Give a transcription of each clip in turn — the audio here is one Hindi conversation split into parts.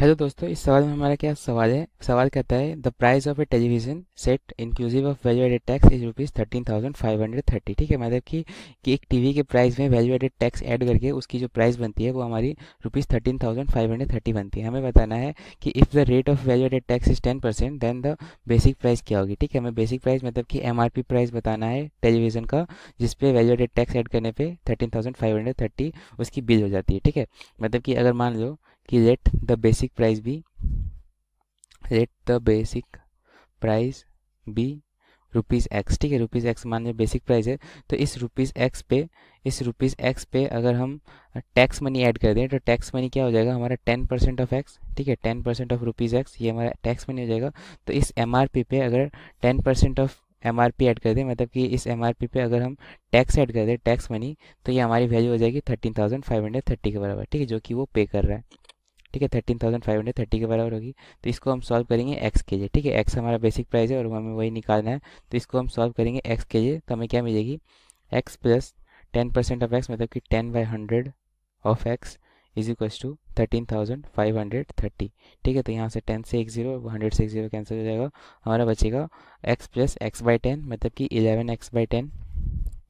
हेलो दोस्तों इस सवाल में हमारा क्या सवाल है सवाल कहता है the price of a television set inclusive of value added tax is rupees thirteen thousand five hundred thirty ठीक है मतलब कि, कि एक टीवी के प्राइस में वैल्यू एडेड टैक्स ऐड करके उसकी जो प्राइस बनती है वो हमारी rupees thirteen thousand five hundred thirty बनती है हमें बताना है कि if the rate of value added tax is ten percent then the basic price क्या होगी ठीक है हमें बेसिक प्राइस मतलब कि एम आर पी प्राइस बताना है टेलीविजन का जिसपे वैल्यू एडेड टैक्स एड करने पर thirteen thousand five hundred thirty उसकी बिल हो जाती है ठीक है मतलब कि अगर मान लो कि let the basic price be let the basic price be rupees x ठीक है रुपीज़ एक्स मान लीजिए बेसिक प्राइस है तो इस रुपीज़ एक्स पे इस रुपीज़ एक्स पे अगर हम टैक्स मनी ऐड कर दें तो टैक्स मनी क्या हो जाएगा हमारा टेन परसेंट ऑफ एक्स ठीक है ten percent of rupees x ये हमारा टैक्स मनी हो जाएगा तो इस एम आर पी पे अगर ten percent of M R P add कर दें मतलब कि इस एम आर पी पे अगर हम टैक्स ऐड कर दें टैक्स मनी तो ये हमारी वैल्यू हो जाएगी thirteen thousand five hundred thirty के बराबर ठीक है जो कि वो पे कर रहा है ठीक है thirteen thousand five hundred thirty के बराबर होगी तो इसको हम सॉल्व करेंगे एक्स के जे ठीक है एक्स हमारा बेसिक प्राइस है और हमें वही निकालना है तो इसको हम सॉल्व करेंगे एक्स के जे तो हमें क्या मिलेगी x plus ten percent of x मतलब कि ten by hundred of x is equals to thirteen thousand five hundred thirty ठीक है तो यहाँ से टेन से एक जीरो हंड्रेड से एक जीरो कैंसिल हो जाएगा हमारा बचेगा x plus x by ten मतलब कि इलेवन एक्स बाई टेन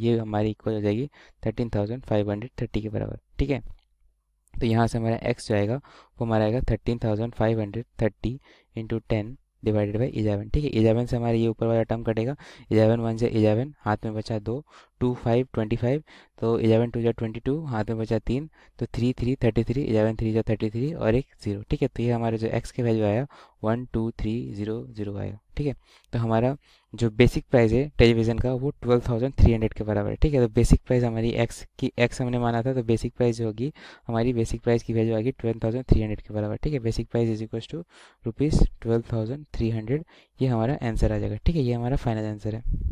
ये हमारी इक्वल हो जाएगी thirteen thousand five hundred thirty के बराबर ठीक है तो यहाँ से हमारा एक्स जो आएगा वो हमारा आएगा thirteen thousand five hundred thirty into ten divided by eleven ठीक है इलेवन से हमारा ये ऊपर वाला टर्म कटेगा इलेवन वन से इलेवन हाथ में बचा दो टू फाइव ट्वेंटी फाइव तो इलेवन टू जै ट्वेंटी टू हाथ में बचा तीन तो three three thirty three eleven three जै थर्टी थ्री और एक जीरो ठीक है तो ये हमारा जो एक्स के वैल्यू आया one two three zero zero आया ठीक है तो हमारा जो बेसिक प्राइस है टेलीविज़न का वो ट्वेल्व थाउजेंड थ्री हंड्रेड के बराबर है ठीक है तो बेसिक प्राइस हमारी एक्स की एक्स हमने माना था तो बेसिक प्राइस जो होगी हमारी बेसिक प्राइस की वैल्यू आएगी ट्वेल्व थाउजेंड थ्री हंड्रेड के बराबर ठीक है basic price is equals to rupees twelve thousand three hundred ये हमारा आंसर आ जाएगा ठीक है ये हमारा फाइनल आंसर है